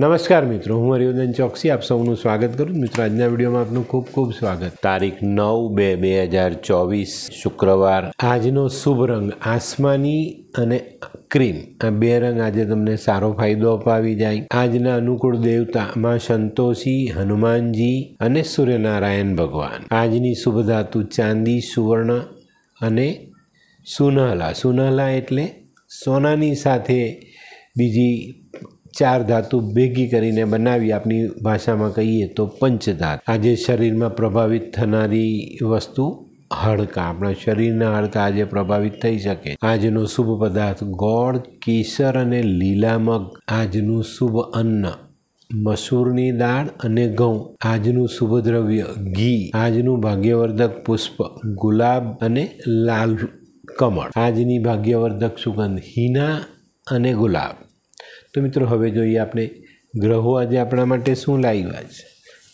નમસ્કાર મિત્રો હું હરિવર્ધન ચોકસી આપ સૌનું સ્વાગત કરું મિત્રો આજના વિડીયોમાં આપનું ખૂબ ખૂબ સ્વાગત તારીખ નવ બે બે હજાર ચોવીસ શુક્રવાર આજનો શુભ રંગ આસમાની અને ક્રીમ આ બે રંગ આજે તમને સારો ફાયદો અપાવી જાય આજના અનુકૂળ દેવતા માં સંતોષી હનુમાનજી અને સૂર્યનારાયણ ભગવાન આજની શુભ ધાતુ ચાંદી સુવર્ણ અને સુનહલા સુનહલા એટલે સોનાની સાથે બીજી ચાર ધાતુ ભેગી કરીને બનાવી આપની ભાષામાં કહીએ તો પંચધાત આજે શરીરમાં પ્રભાવિત થનારી વસ્તુ હાડકાં આપણા શરીરના હાડકાં આજે પ્રભાવિત થઈ શકે આજનો શુભ પદાર્થ ગોળ કેસર અને લીલા મગ આજનું શુભ અન્ન મસૂરની દાળ અને ઘઉં આજનું શુભ દ્રવ્ય ઘી આજનું ભાગ્યવર્ધક પુષ્પ ગુલાબ અને લાલ કમળ આજની ભાગ્યવર્ધક સુગંધ હિના અને ગુલાબ તો મિત્રો હવે જોઈએ આપણે ગ્રહો આજે આપણા માટે શું લાવ્યા છે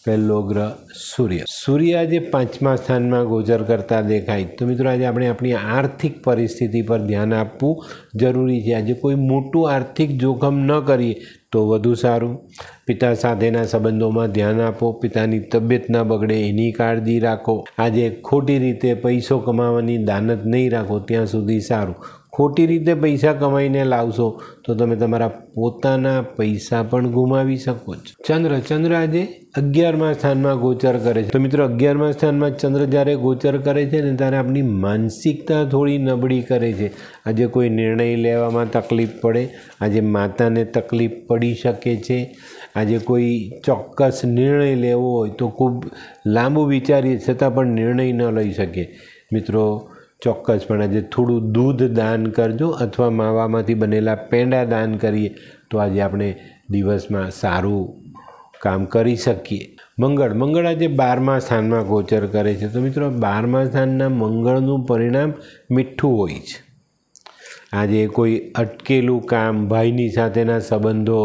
પહેલો ગ્રહ સૂર્ય સૂર્ય આજે પાંચમા સ્થાનમાં ગોચર કરતા દેખાય તો મિત્રો આજે આપણે આપણી આર્થિક પરિસ્થિતિ પર ધ્યાન આપવું જરૂરી છે આજે કોઈ મોટું આર્થિક જોખમ ન કરીએ તો વધુ સારું પિતા સાથેના સંબંધોમાં ધ્યાન આપો પિતાની તબિયત ન બગડે એની કાળજી રાખો આજે ખોટી રીતે પૈસો કમાવાની દાનત નહીં રાખો ત્યાં સુધી સારું ખોટી રીતે પૈસા કમાઈને લાવશો તો તમે તમારા પોતાના પૈસા પણ ગુમાવી શકો છો ચંદ્ર ચંદ્ર આજે અગિયારમા સ્થાનમાં ગોચર કરે છે તો મિત્રો અગિયારમાં સ્થાનમાં ચંદ્ર જ્યારે ગોચર કરે છે ને ત્યારે આપણી માનસિકતા થોડી નબળી કરે છે આજે કોઈ નિર્ણય લેવામાં તકલીફ પડે આજે માતાને તકલીફ પડી શકે છે આજે કોઈ ચોક્કસ નિર્ણય લેવો હોય તો ખૂબ લાંબુ વિચારીએ છતાં પણ નિર્ણય ન લઈ શકીએ મિત્રો ચોક્કસપણે જે થોડું દૂધ દાન કરજો અથવા માવામાંથી બનેલા પેંડા દાન કરીએ તો આજે આપણે દિવસમાં સારું કામ કરી શકીએ મંગળ મંગળ આજે બારમા સ્થાનમાં ગોચર કરે છે તો મિત્રો બારમા સ્થાનના મંગળનું પરિણામ મીઠું હોય છે આજે કોઈ અટકેલું કામ ભાઈની સાથેના સંબંધો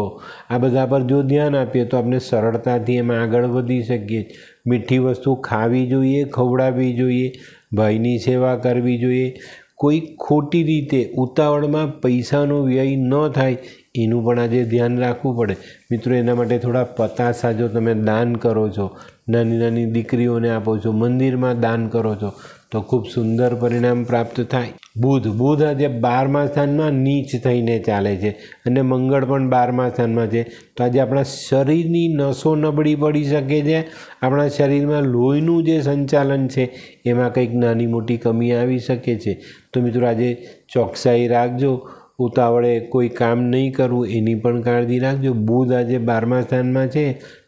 આ બધા પર જો ધ્યાન આપીએ તો આપણે સરળતાથી એમાં આગળ વધી શકીએ મીઠી વસ્તુ ખાવી જોઈએ ખવડાવવી જોઈએ ભાઈની સેવા કરવી જોઈએ કોઈ ખોટી રીતે ઉતાવળમાં પૈસાનો વ્યય ન થાય એનું પણ આજે ધ્યાન રાખવું પડે મિત્રો એના માટે થોડા પતાસા જો તમે દાન કરો છો નાની નાની દીકરીઓને આપો છો મંદિરમાં દાન કરો છો તો ખૂબ સુંદર પરિણામ પ્રાપ્ત થાય બુધ બુધ આજે બારમા સ્થાનમાં નીચ થઈને ચાલે છે અને મંગળ પણ બારમા સ્થાનમાં છે તો આજે આપણા શરીરની નસો નબળી પડી શકે છે આપણા શરીરમાં લોહીનું જે સંચાલન છે એમાં કંઈક નાની મોટી કમી આવી શકે છે તો મિત્રો આજે ચોકસાઈ રાખજો ઉતાવળે કોઈ કામ નહીં કરવું એની પણ કાળજી રાખજો બુધ આજે બારમા સ્થાનમાં છે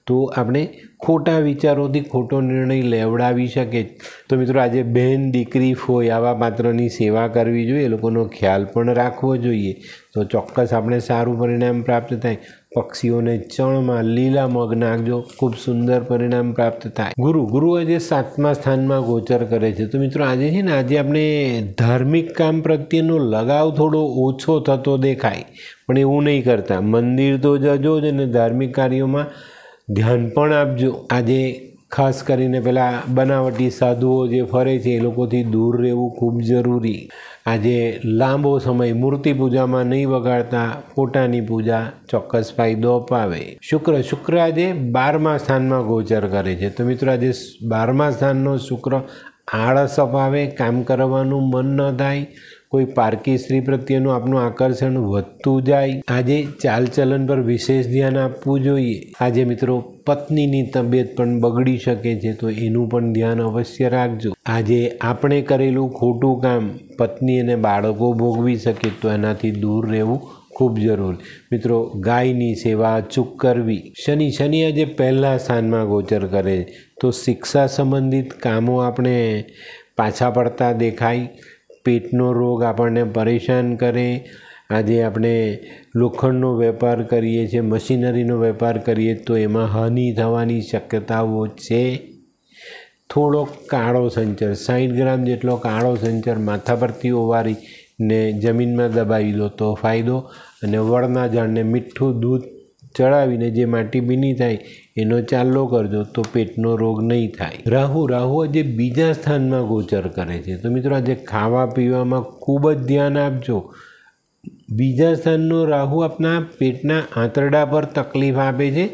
તો આપણે ખોટા વિચારોથી ખોટો નિર્ણય લેવડાવી શકે તો મિત્રો આજે બહેન દીકરી હોય આવા પાત્રની સેવા કરવી જોઈએ એ લોકોનો ખ્યાલ પણ રાખવો જોઈએ તો ચોક્કસ આપણે સારું પરિણામ પ્રાપ્ત થાય પક્ષીઓને ચણમાં લીલા મગ નાખજો ખૂબ સુંદર પરિણામ પ્રાપ્ત થાય ગુરુ ગુરુ આજે સાતમા સ્થાનમાં ગોચર કરે છે તો મિત્રો આજે છે ને આજે આપણે ધાર્મિક કામ પ્રત્યેનો લગાવ થોડો ઓછો થતો દેખાય પણ એવું નહીં કરતા મંદિર તો જજો જ અને ધાર્મિક કાર્યોમાં ધ્યાન પણ આપજો આજે ખાસ કરીને પેલા બનાવટી સાધુઓ જે ફરે છે એ લોકોથી દૂર રહેવું ખૂબ જરૂરી આજે લાંબો સમય મૂર્તિ પૂજામાં નહીં વગાડતા પોતાની પૂજા ચોક્કસ ફાયદો અપાવે શુક્ર શુક્ર આજે બારમા સ્થાનમાં ગોચર કરે છે તો મિત્રો આજે બારમા સ્થાનનો શુક્ર આળસ અપાવે કામ કરવાનું મન ન થાય કોઈ પારકી સ્ત્રી પ્રત્યેનું આપણું આકર્ષણ વધતું જાય આજે ચાલચલન પર વિશેષ ધ્યાન આપવું જોઈએ આજે મિત્રો પત્નીની તબિયત પણ બગડી શકે છે તો એનું પણ ધ્યાન અવશ્ય રાખજો આજે આપણે કરેલું ખોટું કામ પત્ની અને બાળકો ભોગવી શકે તો એનાથી દૂર રહેવું ખૂબ જરૂરી મિત્રો ગાયની સેવા અચૂક કરવી શનિ શનિ આજે પહેલાં સ્થાનમાં ગોચર કરે તો શિક્ષા સંબંધિત કામો આપણે પાછા પડતા દેખાય પેટનો રોગ આપણને પરેશાન કરે આજે આપણે લોખંડનો વેપાર કરીએ છીએ મશીનરીનો વેપાર કરીએ તો એમાં હાનિ થવાની શક્યતાઓ છે થોડોક કાળો સંચર સાઠ ગ્રામ જેટલો કાળો સંચર માથા પરથી ઓવારી ને જમીનમાં દબાવી દો તો ફાયદો અને વળના ઝાડને મીઠું દૂધ ચડાવીને જે માટી ભીની થાય એનો ચાલ્લો કરજો તો પેટનો રોગ નહીં થાય રાહુ રાહુ આજે બીજા સ્થાનમાં ગોચર કરે છે તો મિત્રો આજે ખાવા પીવામાં ખૂબ જ ધ્યાન આપજો બીજા સ્થાનનો રાહુ આપના પેટના આંતરડા પર તકલીફ આપે છે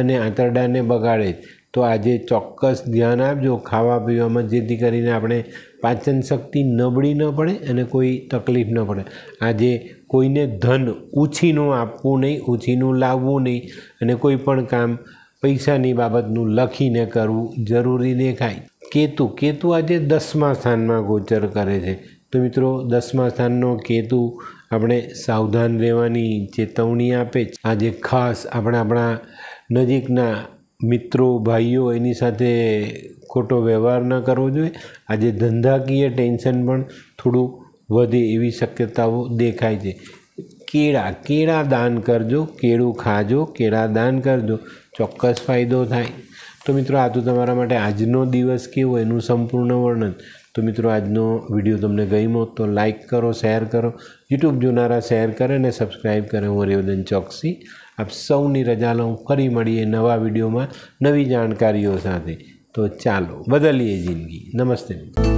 અને આંતરડાને બગાડે છે તો આજે ચોક્કસ ધ્યાન આપજો ખાવા પીવામાં જેથી કરીને આપણે પાચન શક્તિ નબળી ન પડે અને કોઈ તકલીફ ન પડે આજે કોઈને ધન ઉછીનું આપવું નહીં ઉછીનું લાવવું નહીં અને કોઈ પણ કામ પૈસાની બાબતનું લખીને કરવું જરૂરી દેખાય કેતુ કેતુ આજે દસમા સ્થાનમાં ગોચર કરે છે તો મિત્રો દસમા સ્થાનનો કેતુ આપણે સાવધાન રહેવાની ચેતવણી આપે છે આજે ખાસ આપણે આપણા નજીકના મિત્રો ભાઈઓ એની સાથે ખોટો વ્યવહાર ન કરવો જોઈએ આજે ધંધાકીય ટેન્શન પણ થોડું વધે એવી શક્યતાઓ દેખાય છે કેળા કેળા દાન કરજો કેળું ખાજો કેળા દાન કરજો ચોક્કસ ફાયદો થાય તો મિત્રો આ તો તમારા માટે આજનો દિવસ કેવો એનું સંપૂર્ણ વર્ણન તો મિત્રો આજનો વિડીયો તમને ગમ્યો તો લાઇક કરો શેર કરો યુટ્યુબ જોનારા શેર કરે અને સબસ્ક્રાઈબ કરે હું હરિવર્ધન ચોકસી આપ સૌની રજા લઉં ફરી મળીએ નવા વિડીયોમાં નવી જાણકારીઓ સાથે તો ચાલો બદલીએ જિંદગી નમસ્તે મિત્રો